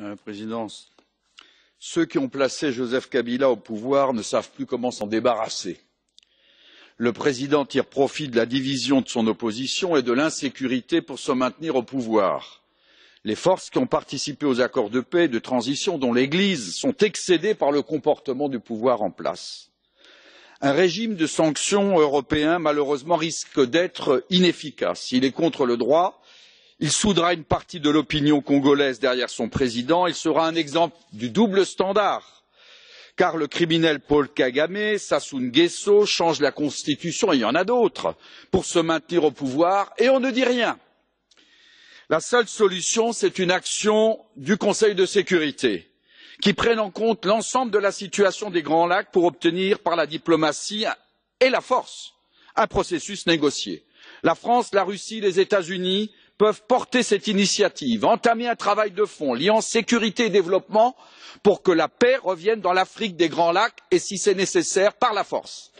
madame hein, la présidente ceux qui ont placé joseph kabila au pouvoir ne savent plus comment s'en débarrasser. le président tire profit de la division de son opposition et de l'insécurité pour se maintenir au pouvoir. les forces qui ont participé aux accords de paix et de transition dont l'église sont excédées par le comportement du pouvoir en place. un régime de sanctions européen malheureusement risque d'être inefficace. il est contre le droit il soudera une partie de l'opinion congolaise derrière son président il sera un exemple du double standard car le criminel paul kagame sassou nguesso change la constitution et il y en a d'autres pour se maintenir au pouvoir et on ne dit rien. la seule solution c'est une action du conseil de sécurité qui prenne en compte l'ensemble de la situation des grands lacs pour obtenir par la diplomatie et la force un processus négocié. la france la russie les états unis peuvent porter cette initiative entamer un travail de fond liant sécurité et développement pour que la paix revienne dans l'afrique des grands lacs et si c'est nécessaire par la force.